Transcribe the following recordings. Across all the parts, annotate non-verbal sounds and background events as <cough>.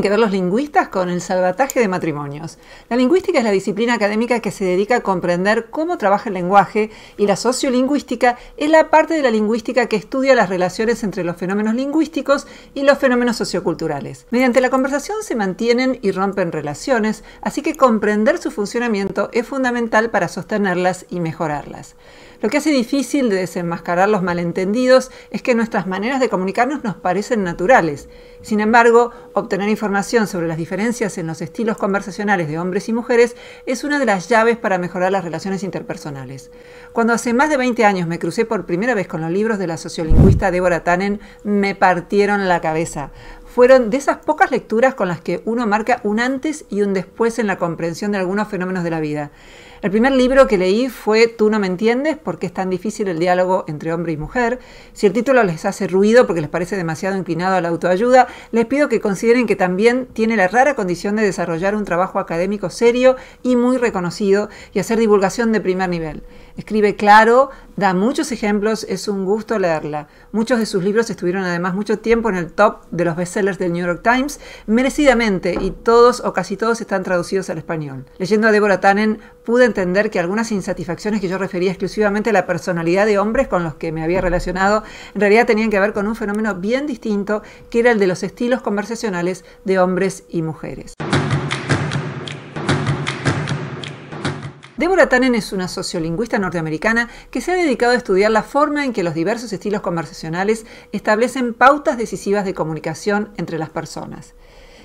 que ver los lingüistas con el salvataje de matrimonios? La lingüística es la disciplina académica que se dedica a comprender cómo trabaja el lenguaje y la sociolingüística es la parte de la lingüística que estudia las relaciones entre los fenómenos lingüísticos y los fenómenos socioculturales. Mediante la conversación se mantienen y rompen relaciones, así que comprender su funcionamiento es fundamental para sostenerlas y mejorarlas. Lo que hace difícil desenmascarar los malentendidos es que nuestras maneras de comunicarnos nos parecen naturales. Sin embargo, obtener información sobre las diferencias en los estilos conversacionales de hombres y mujeres es una de las llaves para mejorar las relaciones interpersonales. Cuando hace más de 20 años me crucé por primera vez con los libros de la sociolingüista Deborah Tannen, me partieron la cabeza fueron de esas pocas lecturas con las que uno marca un antes y un después en la comprensión de algunos fenómenos de la vida. El primer libro que leí fue Tú no me entiendes, ¿por qué es tan difícil el diálogo entre hombre y mujer? Si el título les hace ruido porque les parece demasiado inclinado a la autoayuda, les pido que consideren que también tiene la rara condición de desarrollar un trabajo académico serio y muy reconocido y hacer divulgación de primer nivel. Escribe claro, da muchos ejemplos, es un gusto leerla. Muchos de sus libros estuvieron además mucho tiempo en el top de los bestsellers del New York Times, merecidamente, y todos o casi todos están traducidos al español. Leyendo a Deborah Tannen, pude entender que algunas insatisfacciones que yo refería exclusivamente a la personalidad de hombres con los que me había relacionado, en realidad tenían que ver con un fenómeno bien distinto, que era el de los estilos conversacionales de hombres y mujeres. Deborah Tannen es una sociolingüista norteamericana que se ha dedicado a estudiar la forma en que los diversos estilos conversacionales establecen pautas decisivas de comunicación entre las personas.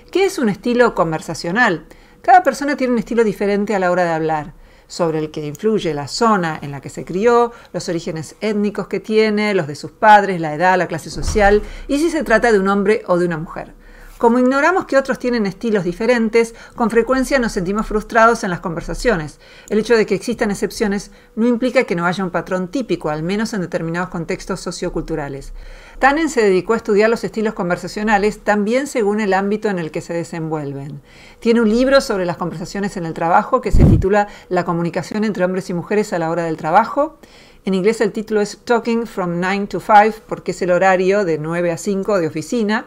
¿Qué es un estilo conversacional? Cada persona tiene un estilo diferente a la hora de hablar sobre el que influye la zona en la que se crió, los orígenes étnicos que tiene, los de sus padres, la edad, la clase social y si se trata de un hombre o de una mujer. Como ignoramos que otros tienen estilos diferentes, con frecuencia nos sentimos frustrados en las conversaciones. El hecho de que existan excepciones no implica que no haya un patrón típico, al menos en determinados contextos socioculturales. Tannen se dedicó a estudiar los estilos conversacionales también según el ámbito en el que se desenvuelven. Tiene un libro sobre las conversaciones en el trabajo que se titula La comunicación entre hombres y mujeres a la hora del trabajo. En inglés el título es Talking from 9 to 5 porque es el horario de 9 a 5 de oficina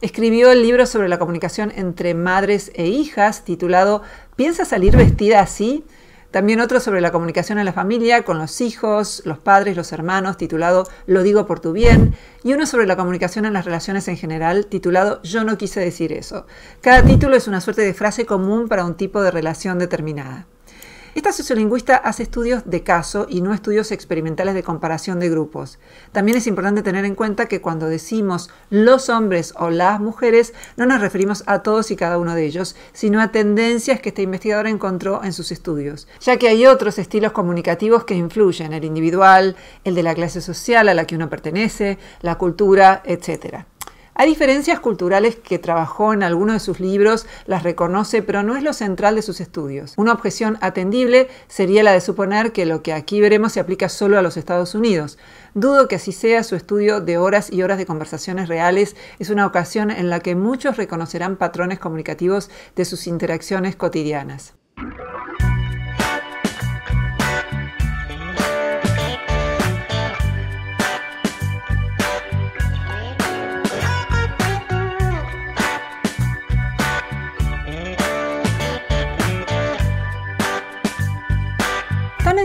escribió el libro sobre la comunicación entre madres e hijas titulado ¿Piensa salir vestida así? También otro sobre la comunicación en la familia, con los hijos, los padres, los hermanos, titulado Lo digo por tu bien, y uno sobre la comunicación en las relaciones en general, titulado Yo no quise decir eso. Cada título es una suerte de frase común para un tipo de relación determinada. Esta sociolingüista hace estudios de caso y no estudios experimentales de comparación de grupos. También es importante tener en cuenta que cuando decimos los hombres o las mujeres, no nos referimos a todos y cada uno de ellos, sino a tendencias que esta investigadora encontró en sus estudios, ya que hay otros estilos comunicativos que influyen, el individual, el de la clase social a la que uno pertenece, la cultura, etc. Hay diferencias culturales que trabajó en algunos de sus libros, las reconoce, pero no es lo central de sus estudios. Una objeción atendible sería la de suponer que lo que aquí veremos se aplica solo a los Estados Unidos. Dudo que así sea su estudio de horas y horas de conversaciones reales. Es una ocasión en la que muchos reconocerán patrones comunicativos de sus interacciones cotidianas.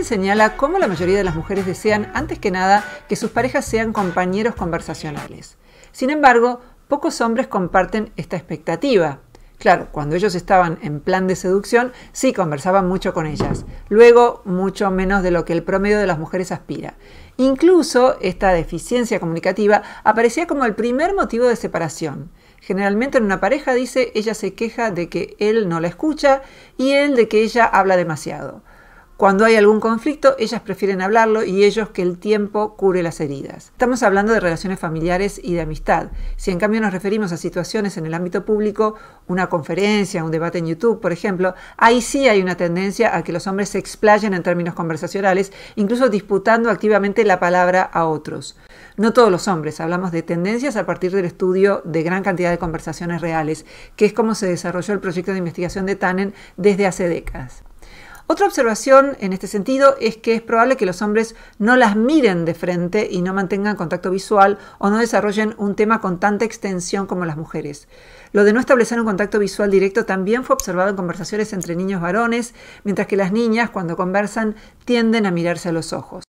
señala cómo la mayoría de las mujeres desean, antes que nada, que sus parejas sean compañeros conversacionales. Sin embargo, pocos hombres comparten esta expectativa. Claro, cuando ellos estaban en plan de seducción, sí conversaban mucho con ellas, luego mucho menos de lo que el promedio de las mujeres aspira. Incluso esta deficiencia comunicativa aparecía como el primer motivo de separación. Generalmente en una pareja dice ella se queja de que él no la escucha y él de que ella habla demasiado. Cuando hay algún conflicto, ellas prefieren hablarlo y ellos que el tiempo cure las heridas. Estamos hablando de relaciones familiares y de amistad. Si en cambio nos referimos a situaciones en el ámbito público, una conferencia, un debate en YouTube, por ejemplo, ahí sí hay una tendencia a que los hombres se explayen en términos conversacionales, incluso disputando activamente la palabra a otros. No todos los hombres, hablamos de tendencias a partir del estudio de gran cantidad de conversaciones reales, que es como se desarrolló el proyecto de investigación de Tannen desde hace décadas. Otra observación en este sentido es que es probable que los hombres no las miren de frente y no mantengan contacto visual o no desarrollen un tema con tanta extensión como las mujeres. Lo de no establecer un contacto visual directo también fue observado en conversaciones entre niños varones, mientras que las niñas cuando conversan tienden a mirarse a los ojos.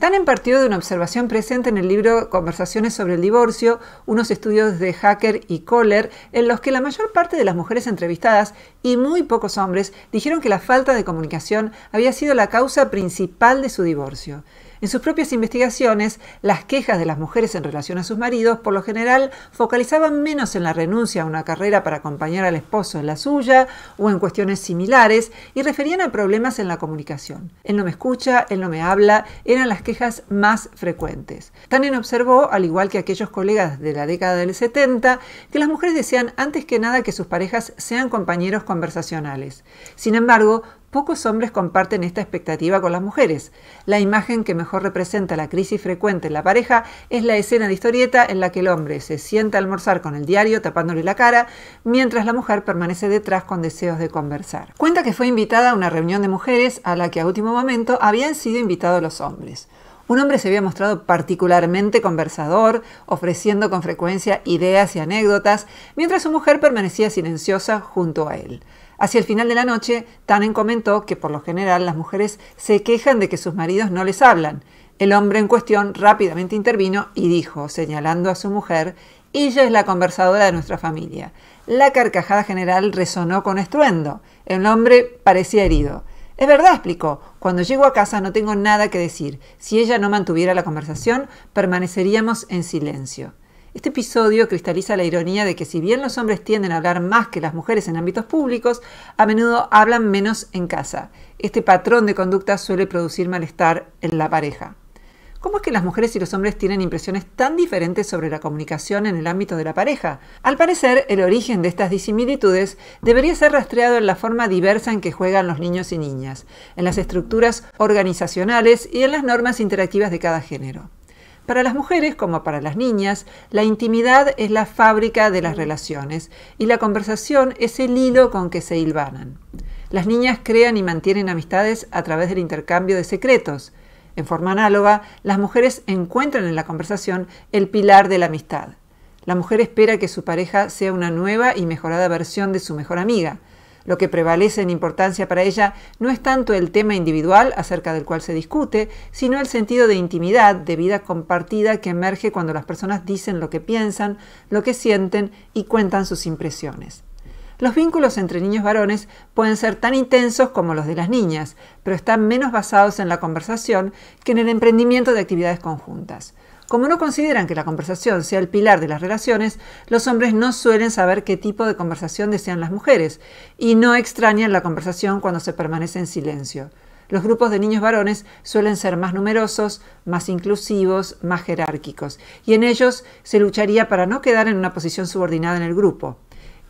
Tan en partido de una observación presente en el libro Conversaciones sobre el divorcio, unos estudios de Hacker y Kohler, en los que la mayor parte de las mujeres entrevistadas y muy pocos hombres dijeron que la falta de comunicación había sido la causa principal de su divorcio. En sus propias investigaciones, las quejas de las mujeres en relación a sus maridos por lo general focalizaban menos en la renuncia a una carrera para acompañar al esposo en la suya o en cuestiones similares y referían a problemas en la comunicación. Él no me escucha, él no me habla, eran las quejas más frecuentes. Tannen observó, al igual que aquellos colegas de la década del 70, que las mujeres desean antes que nada que sus parejas sean compañeros conversacionales. Sin embargo, Pocos hombres comparten esta expectativa con las mujeres. La imagen que mejor representa la crisis frecuente en la pareja es la escena de historieta en la que el hombre se sienta a almorzar con el diario tapándole la cara, mientras la mujer permanece detrás con deseos de conversar. Cuenta que fue invitada a una reunión de mujeres a la que a último momento habían sido invitados los hombres. Un hombre se había mostrado particularmente conversador, ofreciendo con frecuencia ideas y anécdotas, mientras su mujer permanecía silenciosa junto a él. Hacia el final de la noche, Tannen comentó que por lo general las mujeres se quejan de que sus maridos no les hablan. El hombre en cuestión rápidamente intervino y dijo, señalando a su mujer, ella es la conversadora de nuestra familia. La carcajada general resonó con estruendo. El hombre parecía herido. Es verdad, explicó. Cuando llego a casa no tengo nada que decir. Si ella no mantuviera la conversación, permaneceríamos en silencio. Este episodio cristaliza la ironía de que si bien los hombres tienden a hablar más que las mujeres en ámbitos públicos, a menudo hablan menos en casa. Este patrón de conducta suele producir malestar en la pareja. ¿Cómo es que las mujeres y los hombres tienen impresiones tan diferentes sobre la comunicación en el ámbito de la pareja? Al parecer, el origen de estas disimilitudes debería ser rastreado en la forma diversa en que juegan los niños y niñas, en las estructuras organizacionales y en las normas interactivas de cada género. Para las mujeres, como para las niñas, la intimidad es la fábrica de las relaciones y la conversación es el hilo con que se hilvanan. Las niñas crean y mantienen amistades a través del intercambio de secretos. En forma análoga, las mujeres encuentran en la conversación el pilar de la amistad. La mujer espera que su pareja sea una nueva y mejorada versión de su mejor amiga. Lo que prevalece en importancia para ella no es tanto el tema individual acerca del cual se discute, sino el sentido de intimidad, de vida compartida que emerge cuando las personas dicen lo que piensan, lo que sienten y cuentan sus impresiones. Los vínculos entre niños varones pueden ser tan intensos como los de las niñas, pero están menos basados en la conversación que en el emprendimiento de actividades conjuntas. Como no consideran que la conversación sea el pilar de las relaciones, los hombres no suelen saber qué tipo de conversación desean las mujeres y no extrañan la conversación cuando se permanece en silencio. Los grupos de niños varones suelen ser más numerosos, más inclusivos, más jerárquicos, y en ellos se lucharía para no quedar en una posición subordinada en el grupo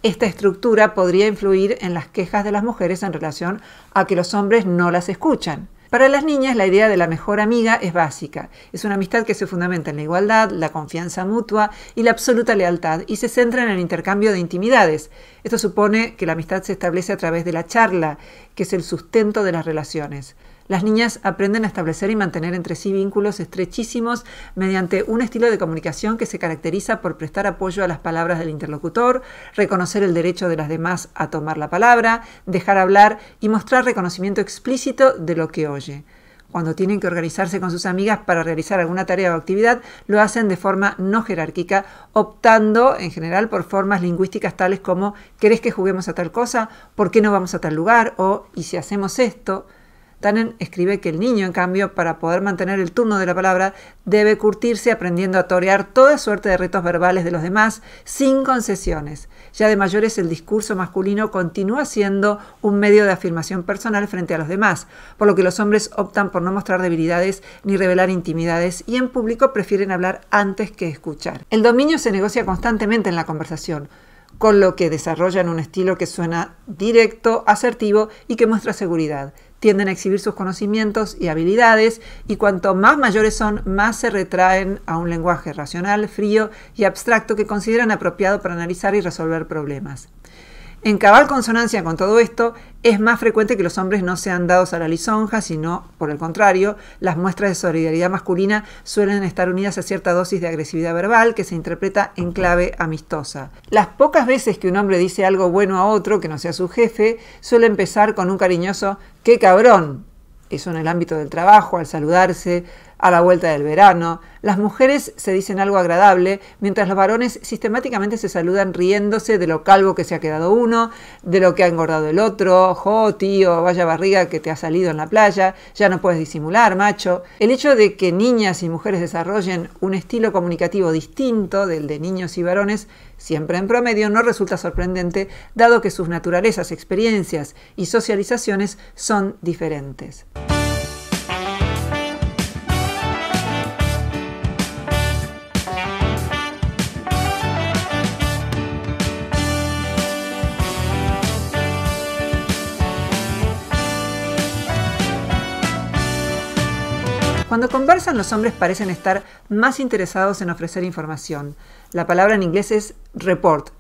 esta estructura podría influir en las quejas de las mujeres en relación a que los hombres no las escuchan. Para las niñas la idea de la mejor amiga es básica. Es una amistad que se fundamenta en la igualdad, la confianza mutua y la absoluta lealtad y se centra en el intercambio de intimidades. Esto supone que la amistad se establece a través de la charla que es el sustento de las relaciones. Las niñas aprenden a establecer y mantener entre sí vínculos estrechísimos mediante un estilo de comunicación que se caracteriza por prestar apoyo a las palabras del interlocutor, reconocer el derecho de las demás a tomar la palabra, dejar hablar y mostrar reconocimiento explícito de lo que oye cuando tienen que organizarse con sus amigas para realizar alguna tarea o actividad, lo hacen de forma no jerárquica, optando en general por formas lingüísticas tales como ¿querés que juguemos a tal cosa? ¿Por qué no vamos a tal lugar? o ¿y si hacemos esto? Tannen escribe que el niño, en cambio, para poder mantener el turno de la palabra, debe curtirse aprendiendo a torear toda suerte de retos verbales de los demás sin concesiones. Ya de mayores el discurso masculino continúa siendo un medio de afirmación personal frente a los demás, por lo que los hombres optan por no mostrar debilidades ni revelar intimidades y en público prefieren hablar antes que escuchar. El dominio se negocia constantemente en la conversación con lo que desarrollan un estilo que suena directo, asertivo y que muestra seguridad tienden a exhibir sus conocimientos y habilidades y cuanto más mayores son, más se retraen a un lenguaje racional, frío y abstracto que consideran apropiado para analizar y resolver problemas. En cabal consonancia con todo esto, es más frecuente que los hombres no sean dados a la lisonja, sino, por el contrario, las muestras de solidaridad masculina suelen estar unidas a cierta dosis de agresividad verbal que se interpreta en clave amistosa. Las pocas veces que un hombre dice algo bueno a otro que no sea su jefe, suele empezar con un cariñoso ¡qué cabrón! eso en el ámbito del trabajo, al saludarse, a la vuelta del verano. Las mujeres se dicen algo agradable, mientras los varones sistemáticamente se saludan riéndose de lo calvo que se ha quedado uno, de lo que ha engordado el otro, jo, tío, vaya barriga que te ha salido en la playa, ya no puedes disimular, macho. El hecho de que niñas y mujeres desarrollen un estilo comunicativo distinto del de niños y varones siempre en promedio, no resulta sorprendente, dado que sus naturalezas, experiencias y socializaciones son diferentes. Cuando conversan los hombres parecen estar más interesados en ofrecer información. La palabra en inglés es report,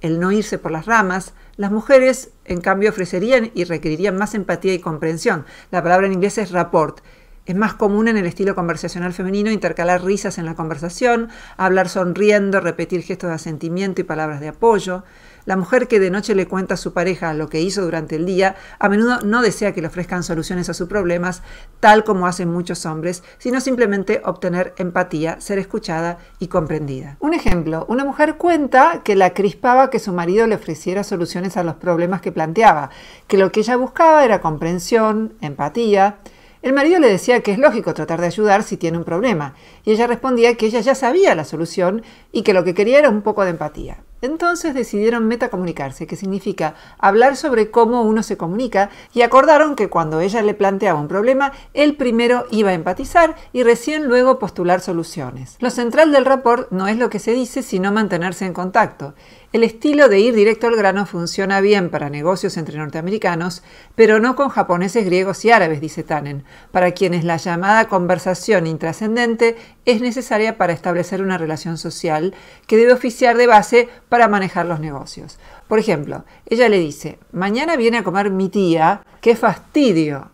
el no irse por las ramas. Las mujeres, en cambio, ofrecerían y requerirían más empatía y comprensión. La palabra en inglés es rapport. Es más común en el estilo conversacional femenino intercalar risas en la conversación, hablar sonriendo, repetir gestos de asentimiento y palabras de apoyo. La mujer que de noche le cuenta a su pareja lo que hizo durante el día, a menudo no desea que le ofrezcan soluciones a sus problemas, tal como hacen muchos hombres, sino simplemente obtener empatía, ser escuchada y comprendida. Un ejemplo, una mujer cuenta que la crispaba que su marido le ofreciera soluciones a los problemas que planteaba, que lo que ella buscaba era comprensión, empatía, el marido le decía que es lógico tratar de ayudar si tiene un problema, y ella respondía que ella ya sabía la solución y que lo que quería era un poco de empatía. Entonces decidieron metacomunicarse, que significa hablar sobre cómo uno se comunica, y acordaron que cuando ella le planteaba un problema, él primero iba a empatizar y recién luego postular soluciones. Lo central del rapport no es lo que se dice, sino mantenerse en contacto. El estilo de ir directo al grano funciona bien para negocios entre norteamericanos, pero no con japoneses, griegos y árabes, dice Tannen, para quienes la llamada conversación intrascendente es necesaria para establecer una relación social que debe oficiar de base para manejar los negocios. Por ejemplo, ella le dice, mañana viene a comer mi tía, qué fastidio.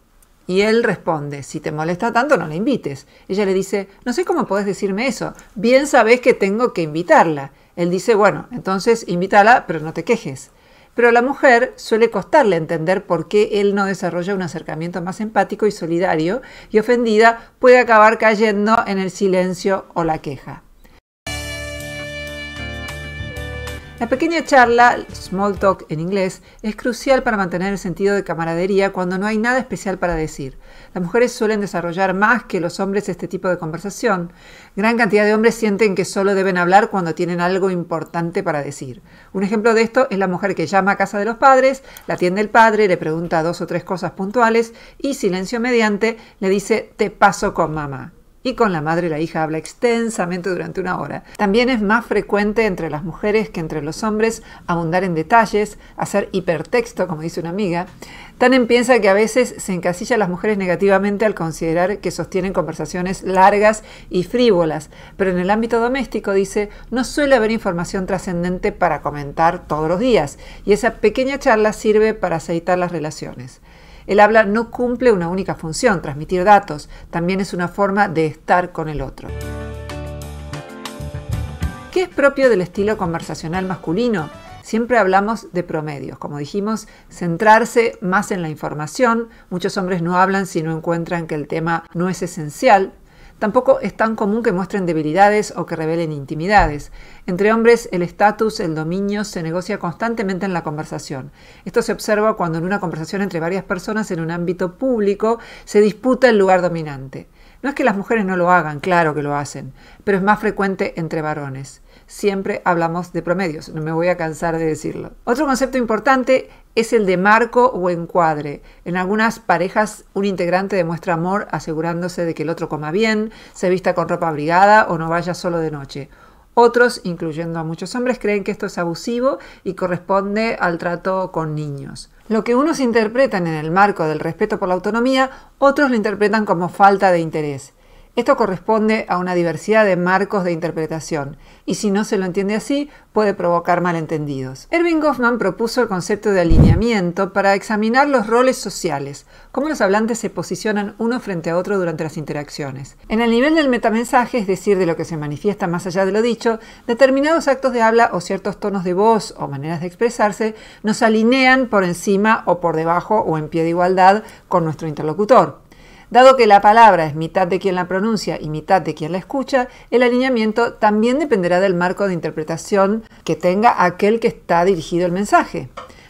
Y él responde, si te molesta tanto, no la invites. Ella le dice, no sé cómo podés decirme eso, bien sabes que tengo que invitarla. Él dice, bueno, entonces invítala, pero no te quejes. Pero a la mujer suele costarle entender por qué él no desarrolla un acercamiento más empático y solidario, y ofendida puede acabar cayendo en el silencio o la queja. La pequeña charla, small talk en inglés, es crucial para mantener el sentido de camaradería cuando no hay nada especial para decir. Las mujeres suelen desarrollar más que los hombres este tipo de conversación. Gran cantidad de hombres sienten que solo deben hablar cuando tienen algo importante para decir. Un ejemplo de esto es la mujer que llama a casa de los padres, la atiende el padre, le pregunta dos o tres cosas puntuales y silencio mediante le dice te paso con mamá y con la madre la hija habla extensamente durante una hora. También es más frecuente entre las mujeres que entre los hombres abundar en detalles, hacer hipertexto, como dice una amiga. Tannen piensa que a veces se encasilla a las mujeres negativamente al considerar que sostienen conversaciones largas y frívolas, pero en el ámbito doméstico, dice, no suele haber información trascendente para comentar todos los días, y esa pequeña charla sirve para aceitar las relaciones. El habla no cumple una única función, transmitir datos, también es una forma de estar con el otro. ¿Qué es propio del estilo conversacional masculino? Siempre hablamos de promedios, como dijimos, centrarse más en la información. Muchos hombres no hablan si no encuentran que el tema no es esencial Tampoco es tan común que muestren debilidades o que revelen intimidades. Entre hombres, el estatus, el dominio, se negocia constantemente en la conversación. Esto se observa cuando en una conversación entre varias personas en un ámbito público se disputa el lugar dominante. No es que las mujeres no lo hagan, claro que lo hacen, pero es más frecuente entre varones siempre hablamos de promedios, no me voy a cansar de decirlo. Otro concepto importante es el de marco o encuadre. En algunas parejas un integrante demuestra amor asegurándose de que el otro coma bien, se vista con ropa abrigada o no vaya solo de noche. Otros, incluyendo a muchos hombres, creen que esto es abusivo y corresponde al trato con niños. Lo que unos interpretan en el marco del respeto por la autonomía, otros lo interpretan como falta de interés. Esto corresponde a una diversidad de marcos de interpretación, y si no se lo entiende así, puede provocar malentendidos. Erving Goffman propuso el concepto de alineamiento para examinar los roles sociales, cómo los hablantes se posicionan uno frente a otro durante las interacciones. En el nivel del metamensaje, es decir, de lo que se manifiesta más allá de lo dicho, determinados actos de habla o ciertos tonos de voz o maneras de expresarse nos alinean por encima o por debajo o en pie de igualdad con nuestro interlocutor. Dado que la palabra es mitad de quien la pronuncia y mitad de quien la escucha, el alineamiento también dependerá del marco de interpretación que tenga aquel que está dirigido el mensaje.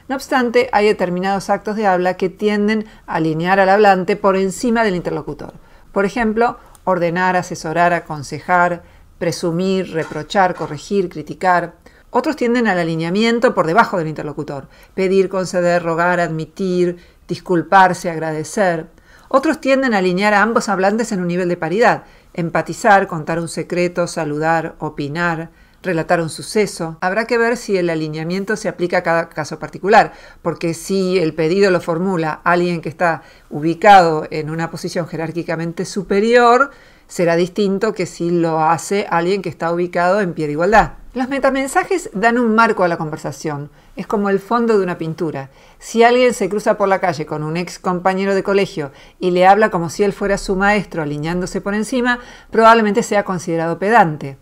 No obstante, hay determinados actos de habla que tienden a alinear al hablante por encima del interlocutor. Por ejemplo, ordenar, asesorar, aconsejar, presumir, reprochar, corregir, criticar. Otros tienden al alineamiento por debajo del interlocutor. Pedir, conceder, rogar, admitir, disculparse, agradecer. Otros tienden a alinear a ambos hablantes en un nivel de paridad, empatizar, contar un secreto, saludar, opinar, relatar un suceso. Habrá que ver si el alineamiento se aplica a cada caso particular, porque si el pedido lo formula alguien que está ubicado en una posición jerárquicamente superior, será distinto que si lo hace alguien que está ubicado en pie de igualdad. Los metamensajes dan un marco a la conversación, es como el fondo de una pintura. Si alguien se cruza por la calle con un ex compañero de colegio y le habla como si él fuera su maestro alineándose por encima, probablemente sea considerado pedante.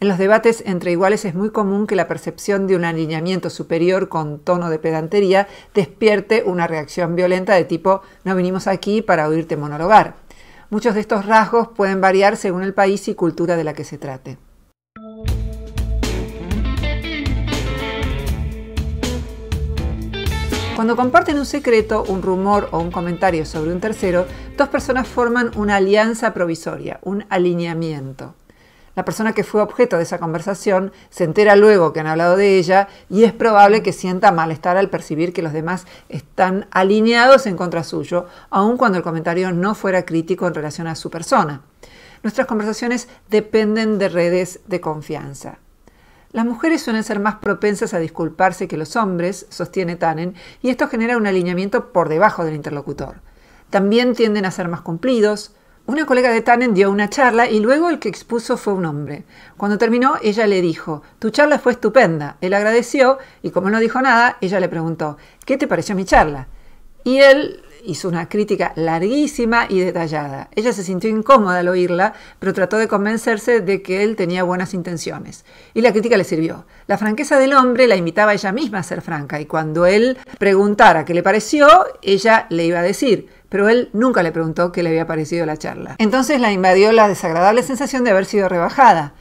En los debates entre iguales es muy común que la percepción de un alineamiento superior con tono de pedantería despierte una reacción violenta de tipo no vinimos aquí para oírte monologar. Muchos de estos rasgos pueden variar según el país y cultura de la que se trate. Cuando comparten un secreto, un rumor o un comentario sobre un tercero, dos personas forman una alianza provisoria, un alineamiento. La persona que fue objeto de esa conversación se entera luego que han hablado de ella y es probable que sienta malestar al percibir que los demás están alineados en contra suyo, aun cuando el comentario no fuera crítico en relación a su persona. Nuestras conversaciones dependen de redes de confianza. Las mujeres suelen ser más propensas a disculparse que los hombres, sostiene Tannen, y esto genera un alineamiento por debajo del interlocutor. También tienden a ser más cumplidos. Una colega de Tannen dio una charla y luego el que expuso fue un hombre. Cuando terminó, ella le dijo, tu charla fue estupenda. Él agradeció y como no dijo nada, ella le preguntó, ¿qué te pareció mi charla? Y él hizo una crítica larguísima y detallada. Ella se sintió incómoda al oírla, pero trató de convencerse de que él tenía buenas intenciones. Y la crítica le sirvió. La franqueza del hombre la invitaba ella misma a ser franca, y cuando él preguntara qué le pareció, ella le iba a decir, pero él nunca le preguntó qué le había parecido la charla. Entonces la invadió la desagradable sensación de haber sido rebajada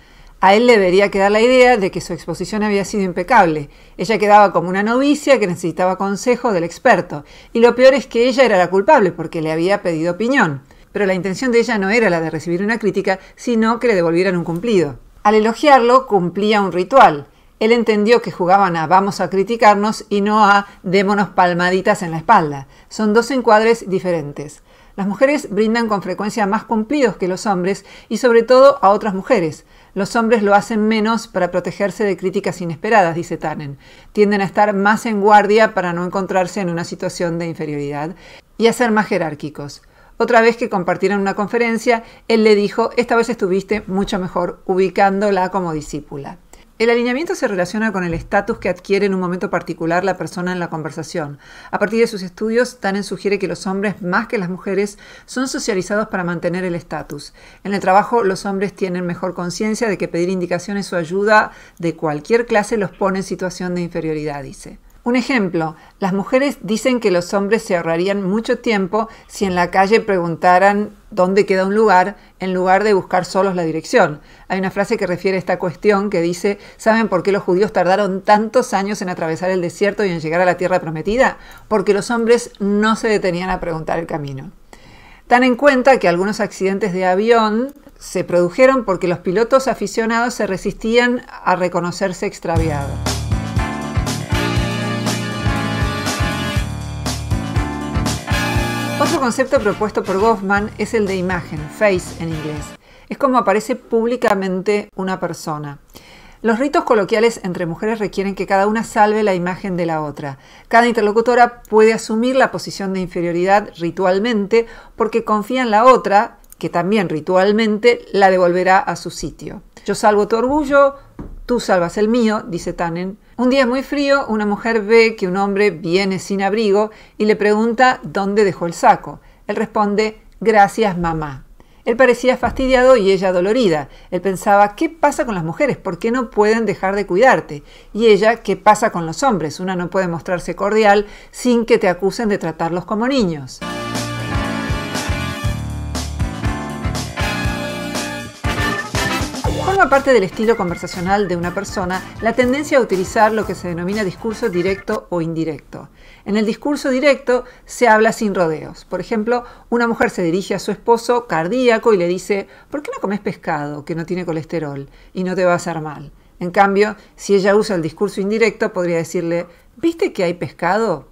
a él le debería quedar la idea de que su exposición había sido impecable. Ella quedaba como una novicia que necesitaba consejo del experto, y lo peor es que ella era la culpable porque le había pedido opinión. Pero la intención de ella no era la de recibir una crítica, sino que le devolvieran un cumplido. Al elogiarlo cumplía un ritual. Él entendió que jugaban a vamos a criticarnos y no a démonos palmaditas en la espalda. Son dos encuadres diferentes. Las mujeres brindan con frecuencia más cumplidos que los hombres y sobre todo a otras mujeres. Los hombres lo hacen menos para protegerse de críticas inesperadas, dice Tannen. Tienden a estar más en guardia para no encontrarse en una situación de inferioridad y a ser más jerárquicos. Otra vez que compartieron una conferencia, él le dijo, esta vez estuviste mucho mejor ubicándola como discípula. El alineamiento se relaciona con el estatus que adquiere en un momento particular la persona en la conversación. A partir de sus estudios, Tannen sugiere que los hombres, más que las mujeres, son socializados para mantener el estatus. En el trabajo, los hombres tienen mejor conciencia de que pedir indicaciones o ayuda de cualquier clase los pone en situación de inferioridad, dice. Un ejemplo, las mujeres dicen que los hombres se ahorrarían mucho tiempo si en la calle preguntaran dónde queda un lugar en lugar de buscar solos la dirección. Hay una frase que refiere a esta cuestión que dice, ¿saben por qué los judíos tardaron tantos años en atravesar el desierto y en llegar a la tierra prometida? Porque los hombres no se detenían a preguntar el camino. Tan en cuenta que algunos accidentes de avión se produjeron porque los pilotos aficionados se resistían a reconocerse extraviados. Otro concepto propuesto por Goffman es el de imagen, face en inglés. Es como aparece públicamente una persona. Los ritos coloquiales entre mujeres requieren que cada una salve la imagen de la otra. Cada interlocutora puede asumir la posición de inferioridad ritualmente porque confía en la otra, que también ritualmente la devolverá a su sitio. Yo salvo tu orgullo, tú salvas el mío, dice Tannen. Un día muy frío, una mujer ve que un hombre viene sin abrigo y le pregunta dónde dejó el saco. Él responde, gracias mamá. Él parecía fastidiado y ella dolorida. Él pensaba, ¿qué pasa con las mujeres? ¿Por qué no pueden dejar de cuidarte? Y ella, ¿qué pasa con los hombres? Una no puede mostrarse cordial sin que te acusen de tratarlos como niños. parte del estilo conversacional de una persona la tendencia a utilizar lo que se denomina discurso directo o indirecto. En el discurso directo se habla sin rodeos. Por ejemplo, una mujer se dirige a su esposo cardíaco y le dice, ¿por qué no comes pescado que no tiene colesterol y no te va a hacer mal? En cambio, si ella usa el discurso indirecto, podría decirle, ¿viste que hay pescado?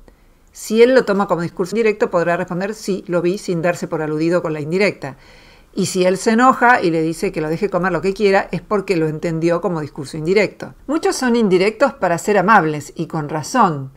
Si él lo toma como discurso directo podrá responder, sí, lo vi, sin darse por aludido con la indirecta. Y si él se enoja y le dice que lo deje comer lo que quiera, es porque lo entendió como discurso indirecto. Muchos son indirectos para ser amables y con razón.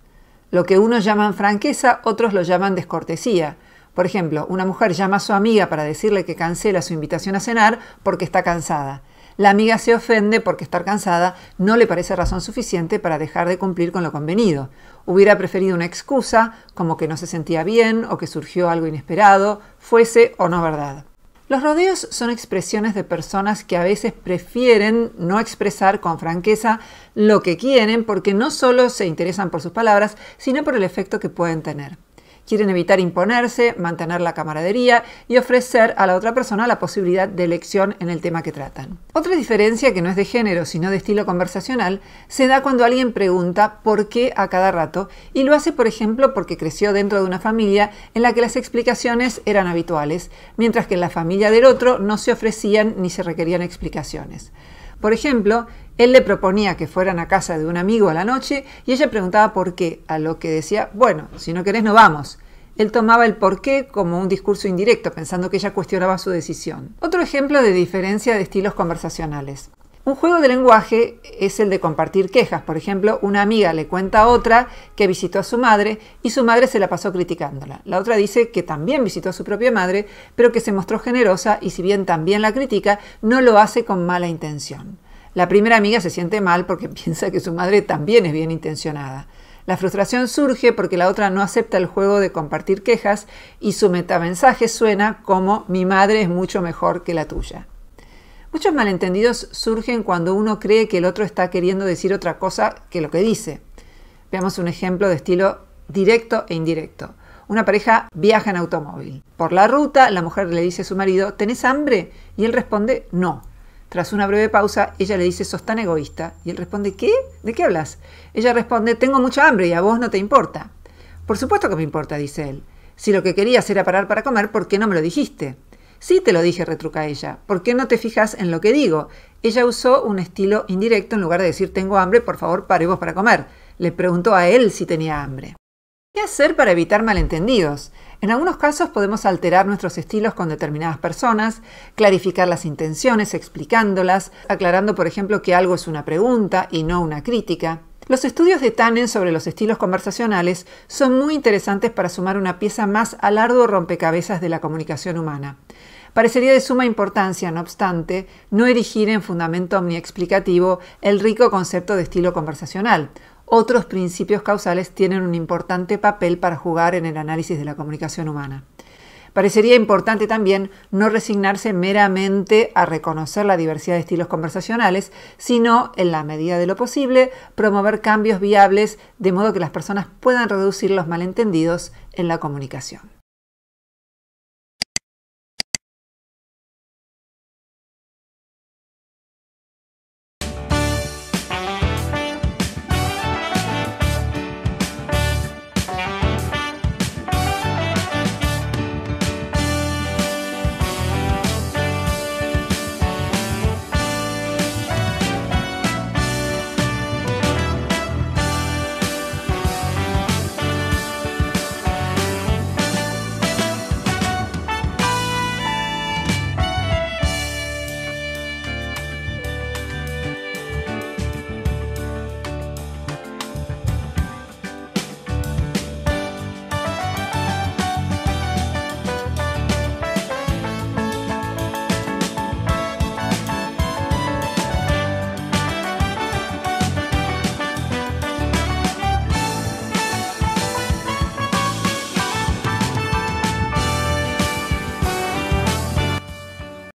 Lo que unos llaman franqueza, otros lo llaman descortesía. Por ejemplo, una mujer llama a su amiga para decirle que cancela su invitación a cenar porque está cansada. La amiga se ofende porque estar cansada no le parece razón suficiente para dejar de cumplir con lo convenido. Hubiera preferido una excusa, como que no se sentía bien o que surgió algo inesperado, fuese o no verdad. Los rodeos son expresiones de personas que a veces prefieren no expresar con franqueza lo que quieren porque no solo se interesan por sus palabras, sino por el efecto que pueden tener. Quieren evitar imponerse, mantener la camaradería y ofrecer a la otra persona la posibilidad de elección en el tema que tratan. Otra diferencia que no es de género, sino de estilo conversacional, se da cuando alguien pregunta por qué a cada rato y lo hace, por ejemplo, porque creció dentro de una familia en la que las explicaciones eran habituales, mientras que en la familia del otro no se ofrecían ni se requerían explicaciones. Por ejemplo, él le proponía que fueran a casa de un amigo a la noche y ella preguntaba por qué, a lo que decía, bueno, si no querés no vamos. Él tomaba el por qué como un discurso indirecto, pensando que ella cuestionaba su decisión. Otro ejemplo de diferencia de estilos conversacionales. Un juego de lenguaje es el de compartir quejas. Por ejemplo, una amiga le cuenta a otra que visitó a su madre y su madre se la pasó criticándola. La otra dice que también visitó a su propia madre, pero que se mostró generosa y si bien también la critica, no lo hace con mala intención. La primera amiga se siente mal porque <laughs> piensa que su madre también es bien intencionada. La frustración surge porque la otra no acepta el juego de compartir quejas y su metamensaje suena como mi madre es mucho mejor que la tuya. Muchos malentendidos surgen cuando uno cree que el otro está queriendo decir otra cosa que lo que dice. Veamos un ejemplo de estilo directo e indirecto. Una pareja viaja en automóvil. Por la ruta, la mujer le dice a su marido, ¿tenés hambre? Y él responde, no. Tras una breve pausa, ella le dice, sos tan egoísta. Y él responde, ¿qué? ¿De qué hablas? Ella responde, tengo mucha hambre y a vos no te importa. Por supuesto que me importa, dice él. Si lo que querías era parar para comer, ¿por qué no me lo dijiste? Sí te lo dije, retruca ella. ¿Por qué no te fijas en lo que digo? Ella usó un estilo indirecto en lugar de decir tengo hambre, por favor, vos para comer. Le preguntó a él si tenía hambre. ¿Qué hacer para evitar malentendidos? En algunos casos podemos alterar nuestros estilos con determinadas personas, clarificar las intenciones explicándolas, aclarando por ejemplo que algo es una pregunta y no una crítica. Los estudios de Tannen sobre los estilos conversacionales son muy interesantes para sumar una pieza más al arduo rompecabezas de la comunicación humana. Parecería de suma importancia, no obstante, no erigir en fundamento omniexplicativo el rico concepto de estilo conversacional, otros principios causales tienen un importante papel para jugar en el análisis de la comunicación humana. Parecería importante también no resignarse meramente a reconocer la diversidad de estilos conversacionales, sino, en la medida de lo posible, promover cambios viables de modo que las personas puedan reducir los malentendidos en la comunicación.